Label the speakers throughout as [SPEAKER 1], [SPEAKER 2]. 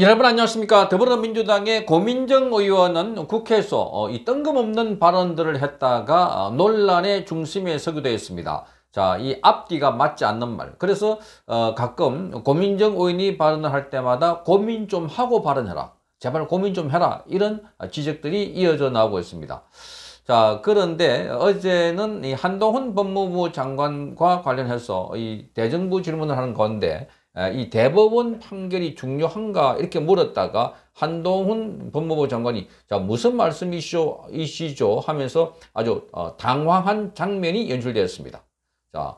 [SPEAKER 1] 여러분 안녕하십니까 더불어민주당의 고민정 의원은 국회에서 어, 이 뜬금없는 발언들을 했다가 어, 논란의 중심에 서기도 했습니다 자, 이 앞뒤가 맞지 않는 말. 그래서 어, 가끔 고민정 의원이 발언을 할 때마다 고민 좀 하고 발언해라. 제발 고민 좀 해라. 이런 지적들이 이어져 나오고 있습니다. 자, 그런데 어제는 이 한동훈 법무부 장관과 관련해서 이 대정부 질문을 하는 건데 아, 이 대법원 판결이 중요한가 이렇게 물었다가 한동훈 법무부 장관이 자 무슨 말씀이시죠 이시죠 하면서 아주 어, 당황한 장면이 연출되었습니다. 자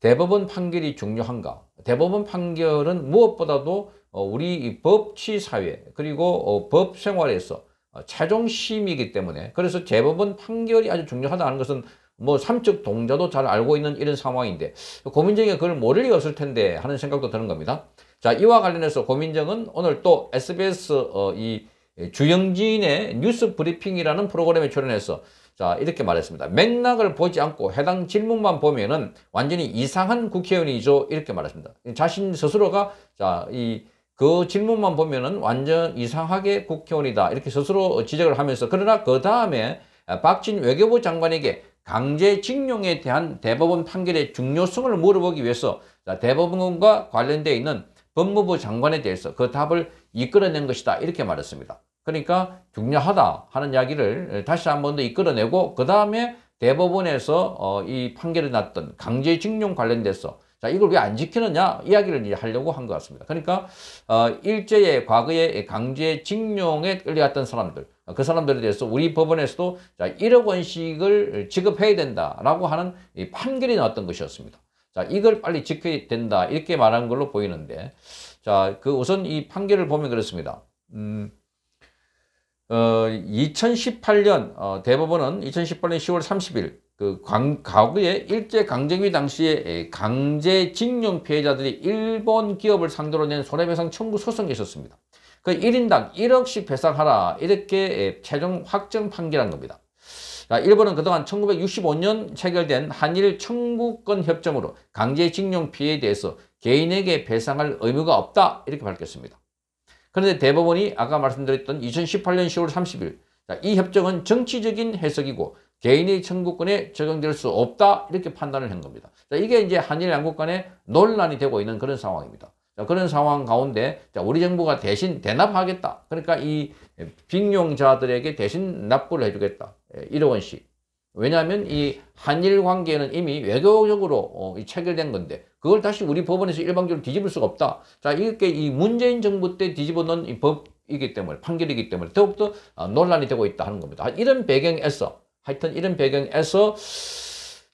[SPEAKER 1] 대법원 판결이 중요한가 대법원 판결은 무엇보다도 어, 우리 법치 사회 그리고 어, 법 생활에서 최종 심이기 때문에 그래서 대법원 판결이 아주 중요하다는 것은 뭐삼척 동자도 잘 알고 있는 이런 상황인데 고민정이 그걸 모를 리가 없을 텐데 하는 생각도 드는 겁니다. 자 이와 관련해서 고민정은 오늘 또 SBS 어, 이 주영진의 뉴스 브리핑이라는 프로그램에 출연해서 자 이렇게 말했습니다. 맥락을 보지 않고 해당 질문만 보면은 완전히 이상한 국회의원이죠 이렇게 말했습니다. 자신 스스로가 자 이 그 질문만 보면은 완전 이상하게 국회의원이다 이렇게 스스로 지적을 하면서 그러나 그 다음에 박진 외교부 장관에게 강제징용에 대한 대법원 판결의 중요성을 물어보기 위해서 대법원과 관련되어 있는 법무부 장관에 대해서 그 답을 이끌어낸 것이다 이렇게 말했습니다. 그러니까 중요하다 하는 이야기를 다시 한 번 더 이끌어내고 그 다음에 대법원에서 어, 이 판결을 났던 강제징용 관련돼서 자, 이걸 왜 안 지키느냐 이야기를 이제 하려고 한 것 같습니다. 그러니까 어, 일제의 과거의 강제 징용에 끌려갔던 사람들 어, 그 사람들에 대해서 우리 법원에서도 자, 1억 원씩을 지급해야 된다라고 하는 판결이 나왔던 것이었습니다. 자, 이걸 빨리 지켜야 된다 이렇게 말한 걸로 보이는데 자, 그 우선 이 판결을 보면 그렇습니다. 음, 어, 2018년 어, 대법원은 2018년 10월 30일 그 광, 과거에 일제강점기 당시에 강제징용 피해자들이 일본 기업을 상대로 낸 손해배상 청구 소송이 있었습니다. 그 1인당 1억씩 배상하라 이렇게 최종 확정 판결한 겁니다. 일본은 그동안 1965년 체결된 한일 청구권 협정으로 강제징용 피해에 대해서 개인에게 배상할 의무가 없다 이렇게 밝혔습니다. 그런데 대법원이 아까 말씀드렸던 2018년 10월 30일 이 협정은 정치적인 해석이고 개인의 청구권에 적용될 수 없다 이렇게 판단을 한 겁니다. 자, 이게 이제 한일 양국 간에 논란이 되고 있는 그런 상황입니다. 자, 그런 상황 가운데 자, 우리 정부가 대신 대납하겠다. 그러니까 이 빙용자들에게 대신 납부를 해주겠다. 1억 예, 원씩. 왜냐하면 이 한일 관계는 이미 외교적으로 어, 체결된 건데 그걸 다시 우리 법원에서 일방적으로 뒤집을 수가 없다. 자 이렇게 이 문재인 정부 때 뒤집어 놓은 이 법이기 때문에 판결이기 때문에 더욱더 아, 논란이 되고 있다 하는 겁니다. 이런 배경에서 하여튼 이런 배경에서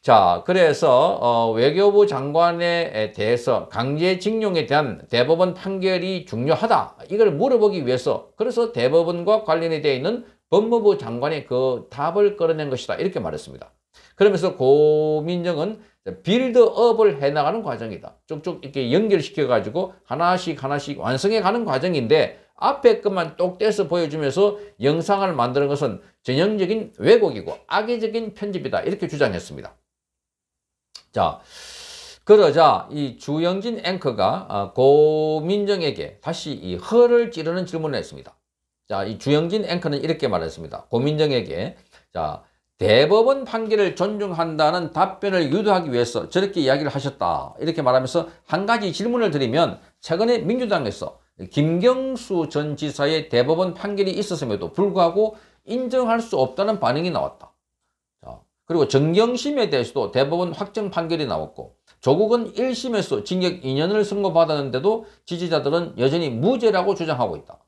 [SPEAKER 1] 자 그래서 어, 외교부 장관에 대해서 강제징용에 대한 대법원 판결이 중요하다 이걸 물어보기 위해서 그래서 대법원과 관련이 되어 있는 법무부 장관의 그 답을 끌어낸 것이다 이렇게 말했습니다. 그러면서 고민정은 빌드업을 해나가는 과정이다. 쭉쭉 이렇게 연결시켜가지고 하나씩 하나씩 완성해가는 과정인데 앞에 것만 똑 떼서 보여주면서 영상을 만드는 것은 전형적인 왜곡이고 악의적인 편집이다. 이렇게 주장했습니다. 자, 그러자 이 주영진 앵커가 어, 고민정에게 다시 이 허를 찌르는 질문을 했습니다. 자, 이 주영진 앵커는 이렇게 말했습니다. 고민정에게 자, 대법원 판결을 존중한다는 답변을 유도하기 위해서 저렇게 이야기를 하셨다. 이렇게 말하면서 한 가지 질문을 드리면 최근에 민주당에서 김경수 전 지사의 대법원 판결이 있었음에도 불구하고 인정할 수 없다는 반응이 나왔다. 그리고 정경심에 대해서도 대법원 확정 판결이 나왔고 조국은 1심에서 징역 2년을 선고받았는데도 지지자들은 여전히 무죄라고 주장하고 있다.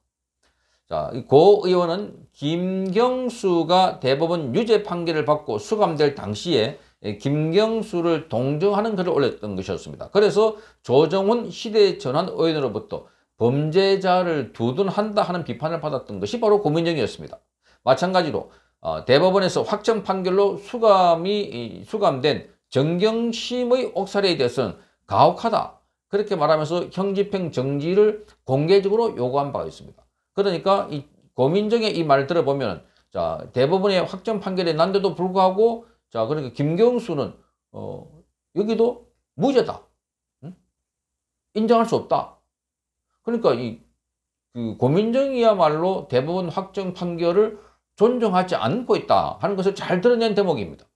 [SPEAKER 1] 자, 고 의원은 김경수가 대법원 유죄 판결을 받고 수감될 당시에 예, 김경수를 동정하는 글을 올렸던 것이었습니다. 그래서 조정훈 시대 전환 의원으로부터 범죄자를 두둔한다 하는 비판을 받았던 것이 바로 고민정이었습니다. 마찬가지로 어, 대법원에서 확정 판결로 수감이 수감된 정경심의 옥살이에 대해서는 가혹하다 그렇게 말하면서 형집행 정지를 공개적으로 요구한 바가 있습니다. 그러니까 이 고민정의 이 말을 들어보면 자 대법원의 확정 판결이 난데도 불구하고 자 그러니까 김경수는 어 여기도 무죄다 응? 인정할 수 없다 그러니까 이그 고민정이야말로 대법원 확정 판결을 존중하지 않고 있다 하는 것을 잘 드러낸 대목입니다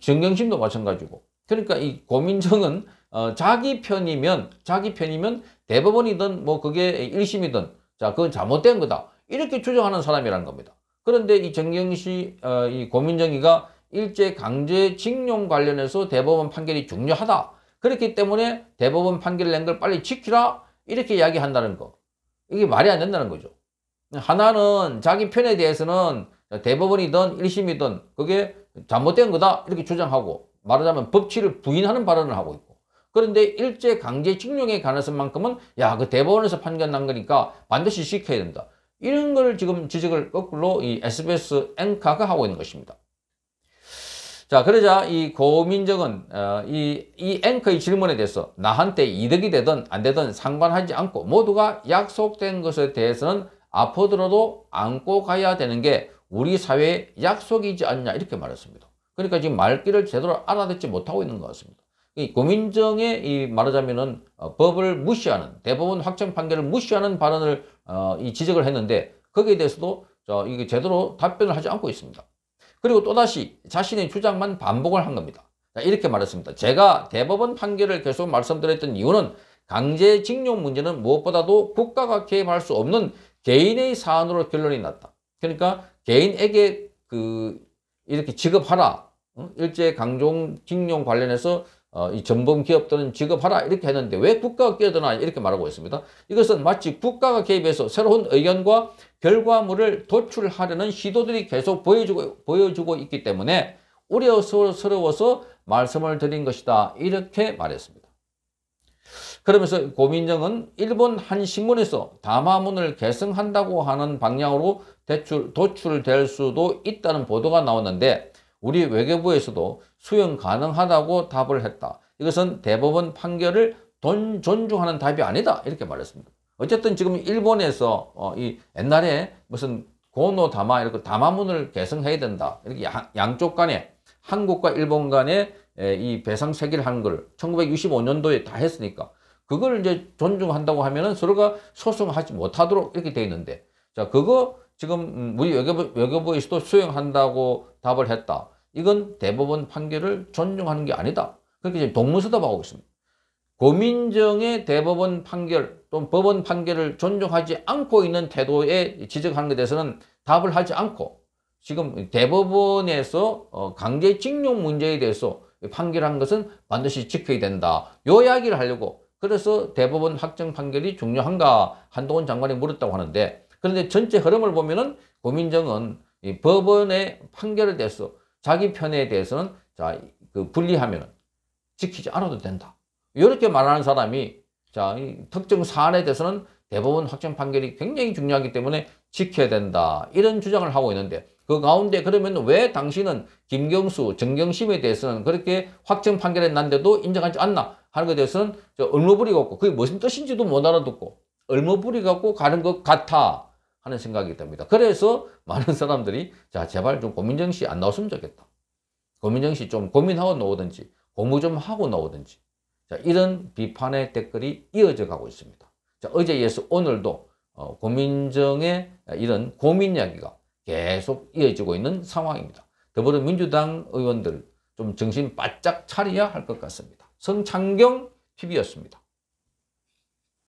[SPEAKER 1] 정경심도 마찬가지고 그러니까 이 고민정은 어, 자기 편이면 자기 편이면 대법원이든 뭐 그게 일심이든 자, 그건 잘못된 거다. 이렇게 주장하는 사람이라는 겁니다. 그런데 이 정경시, 어, 이 고민정이가 일제 강제 징용 관련해서 대법원 판결이 중요하다. 그렇기 때문에 대법원 판결을 낸 걸 빨리 지키라. 이렇게 이야기한다는 거. 이게 말이 안 된다는 거죠. 하나는 자기 편에 대해서는 대법원이든 1심이든 그게 잘못된 거다. 이렇게 주장하고 말하자면 법치를 부인하는 발언을 하고 있고 그런데 일제 강제 징용에관해서만큼은야 그 대법원에서 판결 난 거니까 반드시 시켜야 된다. 이런 걸 지금 지적을 거꾸로 이 SBS 앵카가 하고 있는 것입니다. 자 그러자 이 고민정은 어, 이, 이 앵커의 질문에 대해서 나한테 이득이 되든 안 되든 상관하지 않고 모두가 약속된 것에 대해서는 아프더라도 안고 가야 되는 게 우리 사회의 약속이지 않냐 이렇게 말했습니다. 그러니까 지금 말귀를 제대로 알아듣지 못하고 있는 것 같습니다. 이 고민정의 이 말하자면은 어, 법을 무시하는 대법원 확정 판결을 무시하는 발언을 어, 이 지적을 했는데 거기에 대해서도 저 이게 제대로 답변을 하지 않고 있습니다. 그리고 또다시 자신의 주장만 반복을 한 겁니다. 자, 이렇게 말했습니다. 제가 대법원 판결을 계속 말씀드렸던 이유는 강제징용 문제는 무엇보다도 국가가 개입할 수 없는 개인의 사안으로 결론이 났다. 그러니까 개인에게 그 이렇게 지급하라. 응? 일제 강종징용 관련해서 어, 이 전범 기업들은 지급하라 이렇게 했는데 왜 국가가 끼어드나 이렇게 말하고 있습니다. 이것은 마치 국가가 개입해서 새로운 의견과 결과물을 도출하려는 시도들이 계속 보여주고, 보여주고 있기 때문에 우려스러워서 말씀을 드린 것이다 이렇게 말했습니다. 그러면서 고민정은 일본 한 신문에서 담화문을 계승한다고 하는 방향으로 대출, 도출될 수도 있다는 보도가 나왔는데 우리 외교부에서도 수용 가능하다고 답을 했다. 이것은 대법원 판결을 돈, 존중하는 답이 아니다. 이렇게 말했습니다. 어쨌든 지금 일본에서 어, 이 옛날에 무슨 고노 담화 이렇게 담화문을 개성해야 된다. 이렇게 야, 양쪽 간에 한국과 일본 간에 에, 이 배상 세기를 하는 걸 1965년도에 다 했으니까 그걸 이제 존중한다고 하면은 서로가 소송하지 못하도록 이렇게 돼 있는데 자 그거 지금 음, 우리 외교부, 외교부에서도 수용한다고 답을 했다. 이건 대법원 판결을 존중하는 게 아니다. 그렇게 지금 동문서답하고 있습니다. 고민정의 대법원 판결 또는 법원 판결을 존중하지 않고 있는 태도에 지적하는 것에 대해서는 답을 하지 않고 지금 대법원에서 강제징용 어, 문제에 대해서 판결한 것은 반드시 지켜야 된다. 요 이야기를 하려고 그래서 대법원 확정 판결이 중요한가 한동훈 장관이 물었다고 하는데 그런데 전체 흐름을 보면은 고민정은 이 법원의 판결에 대해서 자기 편에 대해서는 자, 그 분리하면 지키지 않아도 된다. 이렇게 말하는 사람이 자, 이 특정 사안에 대해서는 대법원 확정 판결이 굉장히 중요하기 때문에 지켜야 된다. 이런 주장을 하고 있는데 그 가운데 그러면 왜 당신은 김경수, 정경심에 대해서는 그렇게 확정 판결이 났는데도 인정하지 않나 하는 것에 대해서는 얼머부리가 없고 그게 무슨 뜻인지도 못 알아듣고 얼머부리가 고 가는 것 같아. 하는 생각이 듭니다. 그래서 많은 사람들이 자 제발 좀고민정씨 안 나왔으면 좋겠다. 고민정씨 좀 고민하고 나오든지 공부 좀 하고 나오든지 자 이런 비판의 댓글이 이어져 가고 있습니다. 자 어제 예수 오늘도 어, 고민정의 이런 고민 이야기가 계속 이어지고 있는 상황입니다. 더불어민주당 의원들 좀 정신 바짝 차려야 할 것 같습니다. 성창경 TV였습니다.